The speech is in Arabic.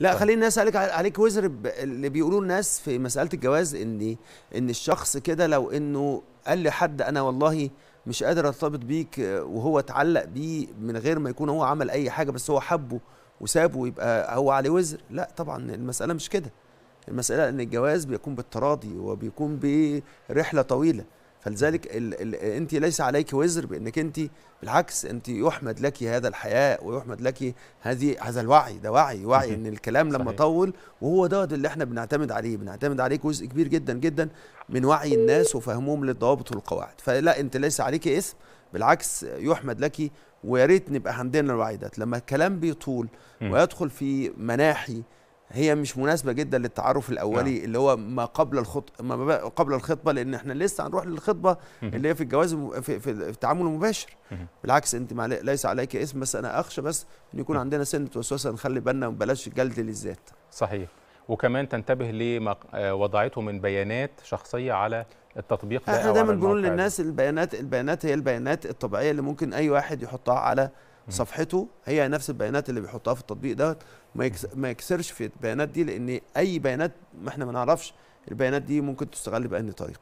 لا طيب. خليني اسالك عليك وزر اللي بيقولوه الناس في مساله الجواز ان ان الشخص كده لو انه قال لحد انا والله مش قادر ارتبط بيك وهو اتعلق بيه من غير ما يكون هو عمل اي حاجه بس هو حبه وسابه يبقى هو عليه وزر لا طبعا المساله مش كده المساله ان الجواز بيكون بالتراضي وبيكون برحله طويله فلذلك ال ال انت ليس عليك وزر بانك انت بالعكس انت يحمد لك هذا الحياء ويحمد لك هذه هذا الوعي ده وعي وعي ان الكلام لما صحيح. طول وهو ده, اللي احنا بنعتمد عليه بنعتمد عليه جزء كبير جدا جدا من وعي الناس وفهمهم للضوابط والقواعد فلا انت ليس عليك اسم بالعكس يحمد لك ويا ريت نبقى عندنا الوعي ده لما الكلام بيطول ويدخل في مناحي هي مش مناسبه جدا للتعرف الاولي نعم. اللي هو ما قبل الخط ما قبل الخطبه لان احنا لسه هنروح للخطبه اللي هي في الجواز في, في التعامل المباشر بالعكس انت ليس عليك اسم بس انا اخشى بس ان يكون عندنا سنه وسوسه نخلي بالنا وبلاش جلد للذات صحيح وكمان تنتبه لما آه، وضعته من بيانات شخصيه على التطبيق ده احنا دايما بنقول للناس البيانات البيانات هي البيانات الطبيعيه اللي ممكن اي واحد يحطها على صفحته هي نفس البيانات اللي بيحطها في التطبيق ده ما يكسرش في البيانات دي لان اي بيانات ما احنا ما نعرفش البيانات دي ممكن تستغل باي طريقه